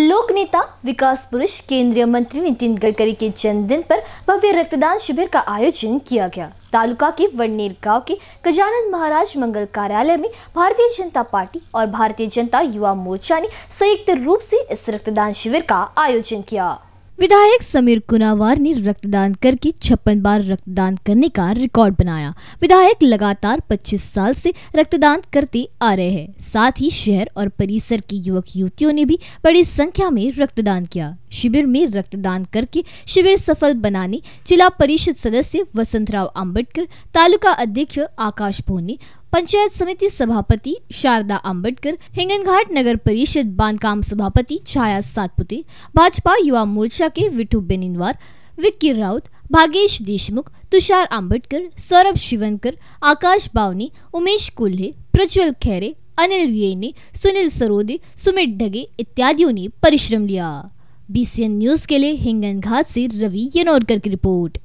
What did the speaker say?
लोक नेता विकास पुरुष केंद्रीय मंत्री नितिन गडकरी के जन्मदिन पर भव्य रक्तदान शिविर का आयोजन किया गया तालुका के वर्नेर गांव के गजानंद महाराज मंगल कार्यालय में भारतीय जनता पार्टी और भारतीय जनता युवा मोर्चा ने संयुक्त रूप से इस रक्तदान शिविर का आयोजन किया विधायक समीर कुनावार ने रक्तदान करके छप्पन बार रक्तदान करने का रिकॉर्ड बनाया विधायक लगातार 25 साल से रक्तदान करते आ रहे हैं साथ ही शहर और परिसर के युवक युवतियों ने भी बड़ी संख्या में रक्तदान किया शिविर में रक्तदान करके शिविर सफल बनाने जिला परिषद सदस्य वसंतराव अम्बेडकर तालुका अध्यक्ष आकाश भोने पंचायत समिति सभापति शारदा अंबेडकर हिंगनघाट नगर परिषद बांधकाम सभापति छाया सातपुते भाजपा युवा मोर्चा के विठू बेनिनवार विक्की राउत भागेश देशमुख तुषार अंबेडकर सौरभ शिवनकर आकाश बावनी उमेश कोल्हे प्रज्वल खैरे अनिल ने सुनील सरोदे सुमित ढगे इत्यादियों ने परिश्रम लिया बीसीएन न्यूज के लिए हिंगन घाट से रवि यनोरकर की रिपोर्ट